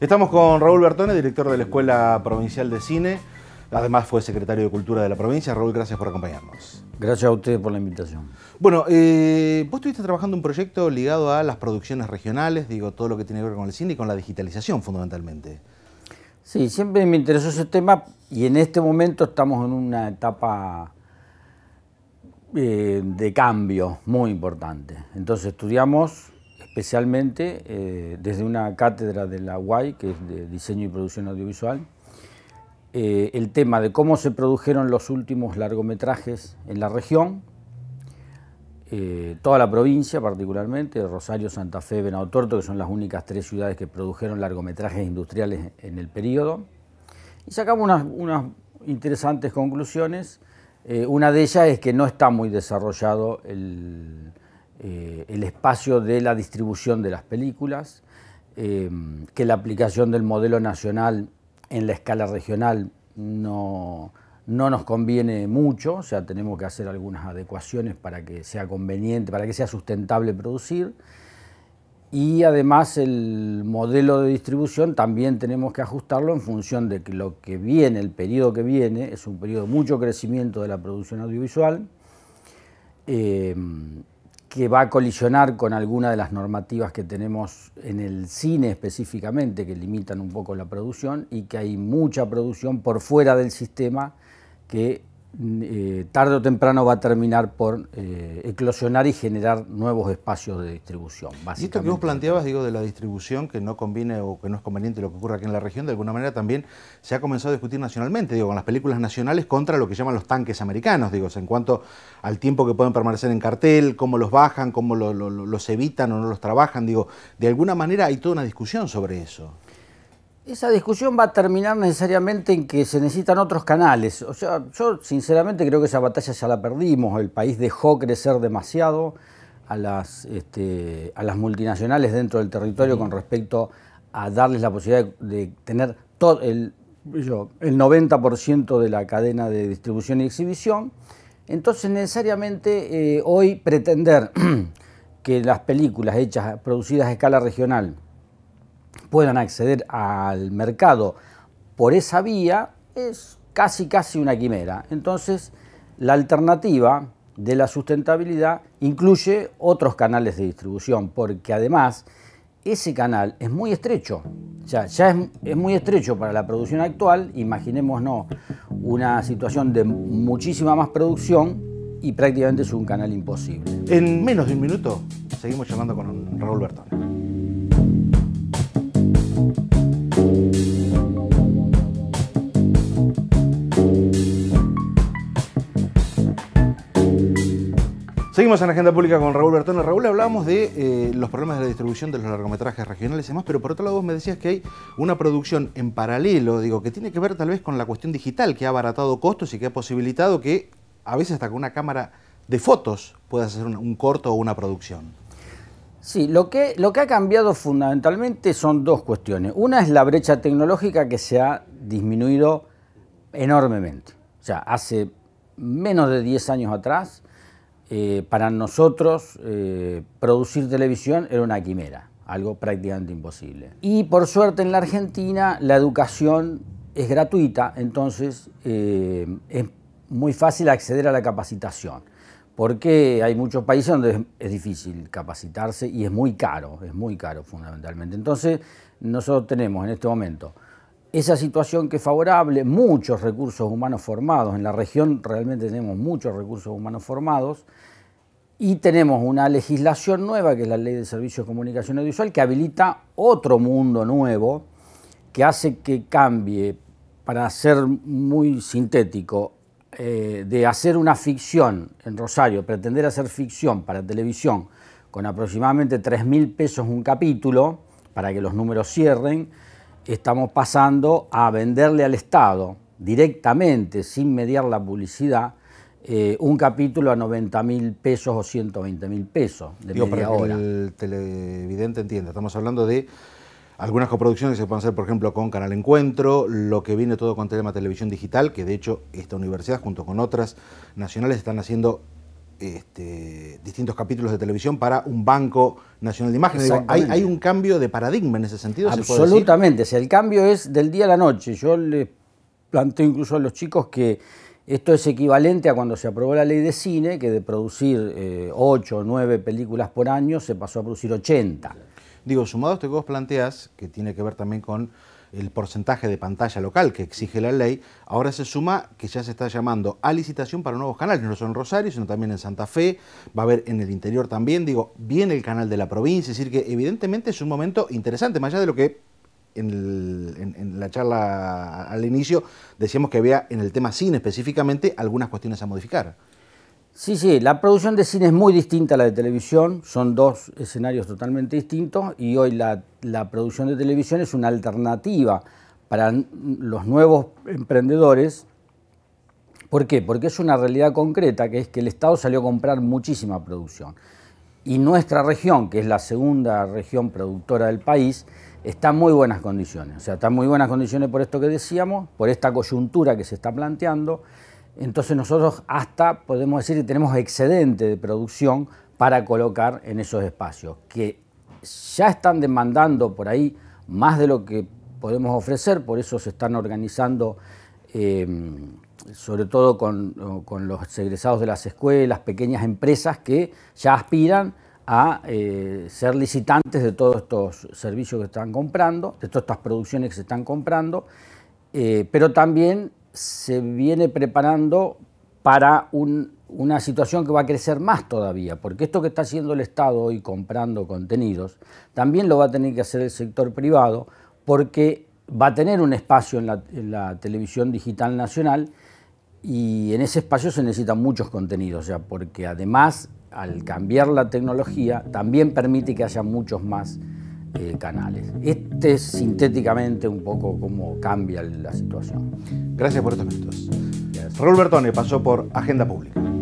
Estamos con Raúl Bertone, director de la Escuela Provincial de Cine. Además fue secretario de Cultura de la provincia. Raúl, gracias por acompañarnos. Gracias a ustedes por la invitación. Bueno, eh, vos estuviste trabajando un proyecto ligado a las producciones regionales, digo, todo lo que tiene que ver con el cine y con la digitalización fundamentalmente. Sí, siempre me interesó ese tema y en este momento estamos en una etapa eh, de cambio muy importante. Entonces estudiamos especialmente eh, desde una cátedra de la UAI, que es de Diseño y Producción Audiovisual, eh, el tema de cómo se produjeron los últimos largometrajes en la región, eh, toda la provincia particularmente, Rosario, Santa Fe, Venado Torto, que son las únicas tres ciudades que produjeron largometrajes industriales en el periodo. Y sacamos unas, interesantes conclusiones. una de ellas es que no está muy desarrollado el, eh, el espacio de la distribución de las películas, eh, que la aplicación del modelo nacional en la escala regional no, nos conviene mucho, o sea, tenemos que hacer algunas adecuaciones para que sea conveniente, para que sea sustentable producir. Y además el modelo de distribución también tenemos que ajustarlo en función de que lo que viene, el periodo que viene, es un periodo de mucho crecimiento de la producción audiovisual. Eh, que va a colisionar con alguna de las normativas que tenemos en el cine específicamente, que limitan un poco la producción, y que hay mucha producción por fuera del sistema que eh, tarde o temprano va a terminar por eh, eclosionar y generar nuevos espacios de distribución. Y esto que vos planteabas, digo, de la distribución que no conviene o que no es conveniente lo que ocurra aquí en la región, de alguna manera también se ha comenzado a discutir nacionalmente, digo, con las películas nacionales contra lo que llaman los tanques americanos, digo, en cuanto al tiempo que pueden permanecer en cartel, cómo los bajan, cómo los evitan o no los trabajan, digo, de alguna manera hay toda una discusión sobre eso. Esa discusión va a terminar necesariamente en que se necesitan otros canales. O sea, yo sinceramente creo que esa batalla ya la perdimos. El país dejó crecer demasiado a las, este, multinacionales dentro del territorio con respecto a darles la posibilidad de, tener todo el, 90% de la cadena de distribución y exhibición. Entonces, necesariamente eh, hoy pretender que las películas hechas, producidas a escala regional, puedan acceder al mercado por esa vía es casi casi una quimera. Entonces, la alternativa de la sustentabilidad incluye otros canales de distribución, porque además ese canal es muy estrecho. ya es, muy estrecho para la producción actual. Imaginémonos una situación de muchísima más producción y prácticamente es un canal imposible. En menos de un minuto seguimos llamando con Raúl Bertón. Seguimos en agenda pública con Raúl Bertone. Raúl, hablábamos de eh, los problemas de la distribución de los largometrajes regionales y demás, pero por otro lado vos me decías que hay una producción en paralelo, digo, que tiene que ver tal vez con la cuestión digital, que ha abaratado costos y que ha posibilitado que a veces hasta con una cámara de fotos puedas hacer un, corto o una producción. Sí, lo que, lo que ha cambiado fundamentalmente son dos cuestiones. Una es la brecha tecnológica que se ha disminuido enormemente. O sea, hace menos de 10 años atrás eh, para nosotros eh, producir televisión era una quimera, algo prácticamente imposible. Y por suerte en la Argentina la educación es gratuita, entonces eh, es muy fácil acceder a la capacitación, porque hay muchos países donde es difícil capacitarse y es muy caro, es muy caro fundamentalmente. Entonces nosotros tenemos en este momento esa situación que es favorable, muchos recursos humanos formados, en la región realmente tenemos muchos recursos humanos formados, y tenemos una legislación nueva, que es la Ley de Servicios de Comunicación Audiovisual, que habilita otro mundo nuevo, que hace que cambie, para ser muy sintético, eh, de hacer una ficción en Rosario, pretender hacer ficción para televisión con aproximadamente 3.000 mil pesos un capítulo, para que los números cierren, estamos pasando a venderle al Estado directamente, sin mediar la publicidad, eh, un capítulo a 90 mil pesos o 120 mil pesos de Digo, el televidente entiende. estamos hablando de algunas coproducciones que se pueden hacer, por ejemplo, con Canal Encuentro, lo que viene todo con tema Televisión Digital, que de hecho esta universidad junto con otras nacionales están haciendo este, capítulos de televisión para un Banco Nacional de Imágenes. hay, un cambio de paradigma en ese sentido. Absolutamente, si el cambio es del día a la noche. Yo le planteo incluso a los chicos que esto es equivalente a cuando se aprobó la ley de cine, que de producir 8 o 9 películas por año se pasó a producir 80. Digo, sumado a esto que vos planteás, que tiene que ver también con el porcentaje de pantalla local que exige la ley, ahora se suma que ya se está llamando a licitación para nuevos canales, no solo en Rosario, sino también en Santa Fe, va a haber en el interior también, digo, viene el canal de la provincia, es decir, que evidentemente es un momento interesante, más allá de lo que en, en, la charla al inicio decíamos que había en el tema cine específicamente algunas cuestiones a modificar. Sí, sí, la producción de cine es muy distinta a la de televisión, son dos escenarios totalmente distintos y hoy la, producción de televisión es una alternativa para los nuevos emprendedores. ¿Por qué? Porque es una realidad concreta que es que el Estado salió a comprar muchísima producción y nuestra región, que es la segunda región productora del país, está en muy buenas condiciones. O sea, está en muy buenas condiciones por esto que decíamos, por esta coyuntura que se está planteando. Entonces nosotros hasta podemos decir que tenemos excedente de producción para colocar en esos espacios, que ya están demandando por ahí más de lo que podemos ofrecer, por eso se están organizando, em, sobre todo con, los egresados de las escuelas, pequeñas empresas que ya aspiran a eh, ser licitantes de todos estos servicios que están comprando, de todas estas producciones que se están comprando, eh, pero también se viene preparando para una situación que va a crecer más todavía, porque esto que está haciendo el Estado hoy comprando contenidos, también lo va a tener que hacer el sector privado, porque va a tener un espacio en la, televisión digital nacional y en ese espacio se necesitan muchos contenidos, ya, porque además al cambiar la tecnología también permite que haya muchos más eh, canales. Este es sintéticamente un poco cómo cambia la situación. Gracias por estos minutos. Raúl Bertone pasó por Agenda Pública.